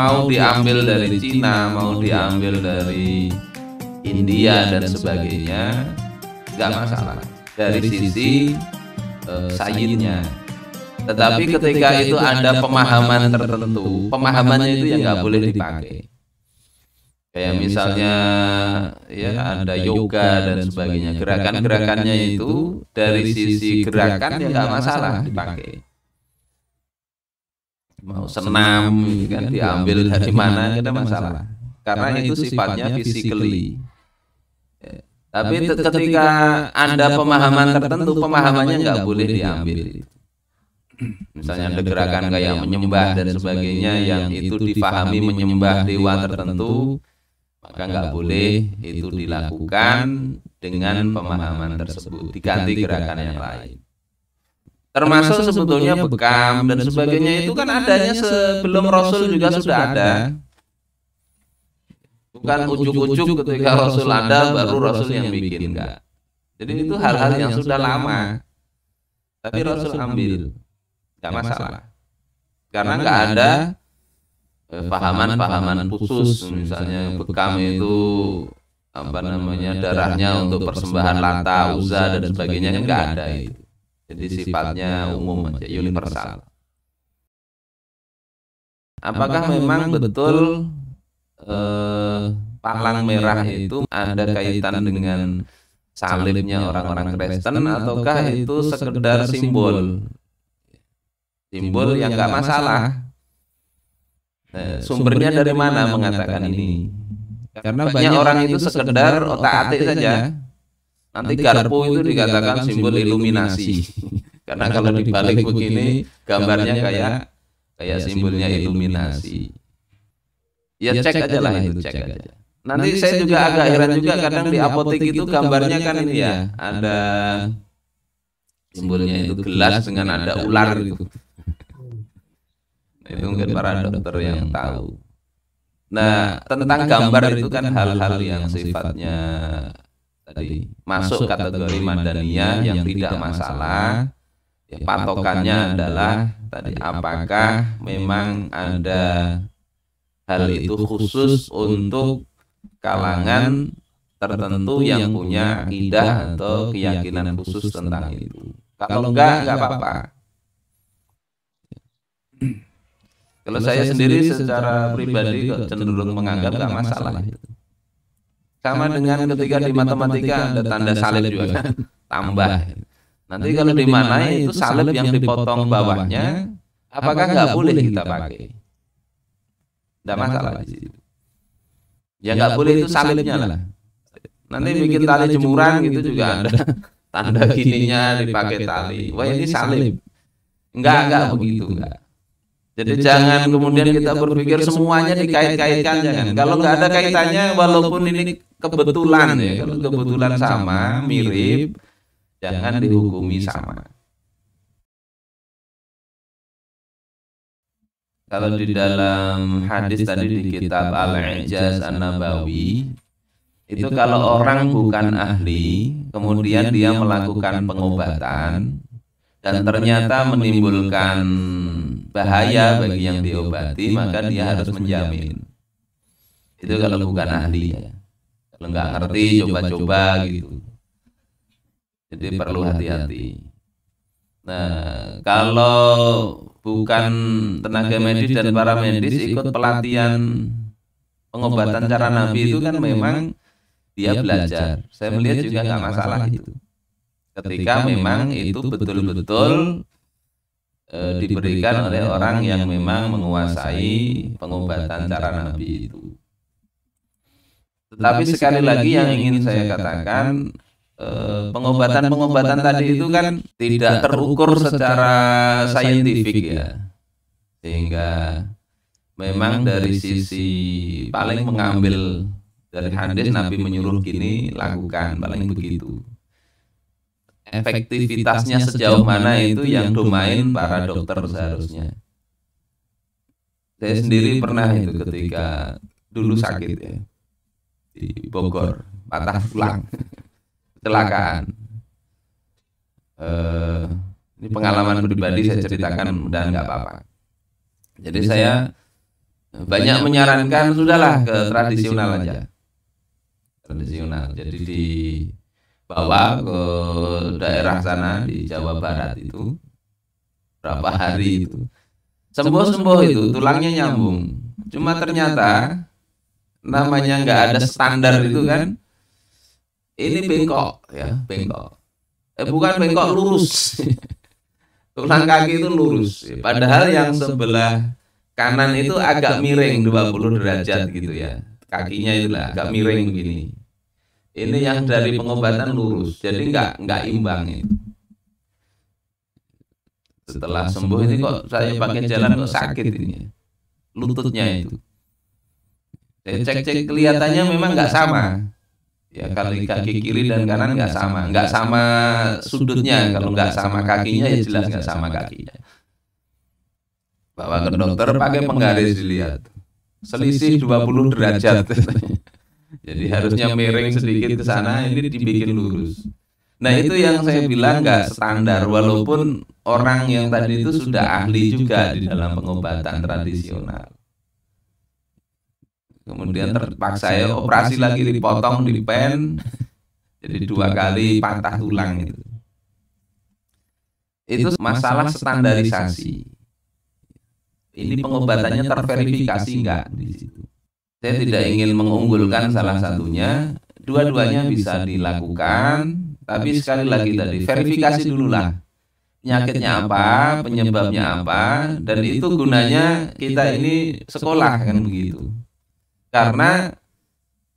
mau diambil dari Cina, mau diambil dari India dan sebagainya, nggak masalah dari sisi uh, Tetapi ketika itu ada pemahaman tertentu, pemahamannya itu yang nggak boleh dipakai. Kayak misalnya ya, ya ada yoga dan sebagainya. Gerakan-gerakannya itu dari sisi gerakan ya nggak masalah dipakai mau senam, senam gitu gitu kan, kan diambil dari mana ada masalah. masalah. Karena, Karena itu sifatnya physically. Eh, tapi, Tapi ketika anda pemahaman tertentu, pemahamannya nggak boleh diambil. Misalnya ada gerakan kayak menyembah dan sebagainya yang itu difahami menyembah dewa tertentu, maka nggak boleh itu dilakukan dengan pemahaman tersebut. Diganti gerakan yang lain termasuk, sebetulnya bekam dan sebagainya itu kan, kan adanya sebelum Rasul juga sudah ada. Bukan ujuk-ujuk ketika Rasul ada baru Rasul yang bikin enggak. Jadi itu hal-hal yang sudah lama. Tapi Rasul ambil. Enggak masalah. Karena enggak ada eh, eh, pahaman-pahaman khusus misalnya bekam itu apa namanya darahnya untuk persembahan lata, uza dan sebagainya enggak ada itu. Jadi sifatnya umum aja, universal. Apakah memang betul eh, eh, palang merah itu ada kaitan dengan salibnya orang-orang Kristen ataukah itu sekedar simbol? Simbol yang nggak masalah. Nah, ya, sumbernya dari mana mengatakan ini? Karena banyak orang itu sekedar otak-atik saja Nanti, garpu itu dikatakan simbol iluminasi. Karena kalau dibalik begini gambarnya kayak kayak simbolnya iluminasi. Ya, ya cek aja lah itu, cek aja. Nanti saya juga agak heran juga kadang di apotek itu gambarnya kan, kan ini ya, ya, ada simbolnya itu gelas dengan ada ular gitu. itu nah, mungkin para dokter yang tahu. Nah, nah, tentang gambar itu kan, kan hal-hal yang sifatnya tadi masuk kategori mandania yang, tidak masalah. Ya, ya patokannya adalah tadi apakah memang ada hal itu khusus untuk kalangan tertentu yang punya akidah atau keyakinan khusus tentang itu. Kalau enggak enggak apa-apa. Kalau saya sendiri secara pribadi cenderung menganggap enggak masalah itu. Sama, dengan, ketika di matematika ada tanda salib juga kan. Tambah. Nanti, kalau di mana itu salib yang dipotong bawahnya apakah nggak boleh kita pakai? Tidak masalah di situ. Ya, ya nggak boleh itu salibnya lah. Nanti, bikin tali jemuran gitu, gitu juga ada tanda gininya dipakai tali. Wah ini salib. Enggak enggak begitu enggak. Jadi, Jadi jangan kemudian kita berpikir semuanya dikait-kaitkan jangan. Kalau nggak ada kaitannya walaupun ini kebetulan ya kalau kebetulan sama mirip jangan dihukumi sama kalau di dalam hadis tadi di kitab Al-Ijaz An-Nabawi itu kalau orang bukan ahli kemudian dia melakukan pengobatan dan ternyata menimbulkan bahaya bagi yang diobati maka dia harus menjamin itu kalau bukan ahli ya, ya nggak ngerti coba-coba gitu, gitu. jadi perlu hati-hati nah, nah kalau bukan tenaga medis dan para medis ikut pelatihan pengobatan cara kan nabi itu kan memang dia belajar saya melihat juga nggak masalah itu gitu. ketika memang itu betul-betul eh, eh, diberikan oleh orang yang memang menguasai pengobatan cara nabi itu tetapi sekali lagi yang ingin saya katakan eh, eh, pengobatan-pengobatan tadi itu kan, kan tidak terukur secara saintifik ya. ya. Sehingga memang dari sisi paling mengambil dari hadis Nabi menyuruh gini lakukan paling begitu efektivitasnya sejauh mana itu yang domain para dokter seharusnya saya sendiri pernah itu ketika dulu sakit ya, ya di Bogor patah tulang kecelakaan uh, ini pengalaman pribadi saya ceritakan dan nggak apa-apa jadi saya banyak menyarankan sudahlah ke tradisional aja tradisional jadi di bawa ke daerah sana di Jawa Barat itu berapa hari itu sembuh sembuh itu tulangnya nyambung cuma ternyata namanya nggak ada standar itu gitu kan? kan ini bengkok ya, ya bengkok eh, eh bukan bengkok lurus tulang kaki itu lurus padahal yang sebelah kanan itu agak miring 20 derajat gitu, gitu ya, ya. kakinya itu agak miring begini ini yang dari pengobatan lurus jadi nggak nggak imbang itu setelah sembuh ini kok saya pakai jalan kok sakit ini lututnya itu cek-cek kelihatannya memang nggak sama. Ya, ya kali kaki kiri dan kanan nggak sama, nggak sama sudutnya. Kalau nggak sama kakinya ya, ya jelas nggak sama kakinya. Bawa ke dokter pakai penggaris dilihat. Selisih 20 derajat. Jadi harusnya miring sedikit ke sana, ini dibikin lurus. Nah, nah itu yang saya bilang nggak standar walaupun orang yang tadi itu sudah ahli juga di dalam pengobatan tradisional kemudian terpaksa ya operasi lagi dipotong dipen jadi dua kali patah tulang gitu. itu itu masalah standarisasi ini pengobatannya terverifikasi enggak di situ saya tidak ingin mengunggulkan salah satunya dua-duanya bisa dilakukan tapi sekali lagi tadi verifikasi dululah penyakitnya apa penyebabnya apa dan itu gunanya kita ini sekolah kan, kan begitu karena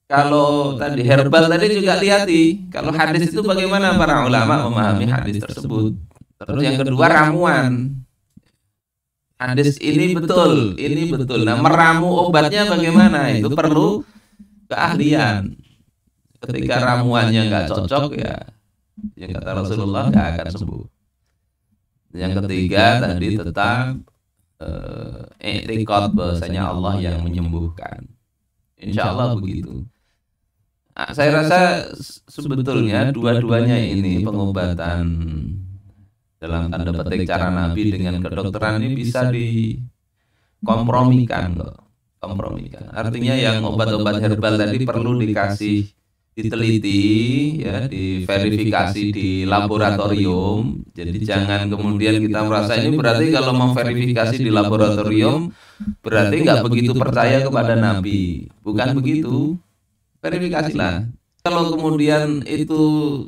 kalau tadi herbal tadi juga lihati kalau hadis itu bagaimana para ulama memahami hadis tersebut. Terus yang kedua ramuan. Hadis ini betul, ini betul. Nah, meramu obatnya bagaimana? Itu perlu keahlian. Ketika ramuannya nggak cocok ya, yang kata ya Rasulullah nggak akan sembuh. Yang ketiga tadi tetap eh, Rekod bahwasanya Allah yang menyembuhkan. Insya Allah begitu. Nah, saya rasa sebetulnya dua-duanya ini pengobatan dalam tanda petik cara Nabi dengan kedokteran ini bisa dikompromikan Kompromikan. Artinya yang obat-obat herbal tadi perlu dikasih diteliti ya, ya diverifikasi di laboratorium jadi jangan kemudian kita merasa ini berarti kalau mau verifikasi di laboratorium berarti nggak begitu percaya kepada nabi bukan begitu verifikasilah kalau kemudian itu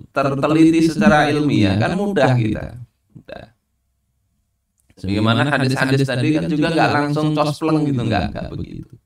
terteliti secara ilmiah kan mudah kita mudah sebagaimana hadis-hadis tadi kan, kan juga nggak langsung cospleng gitu, gitu nggak nggak begitu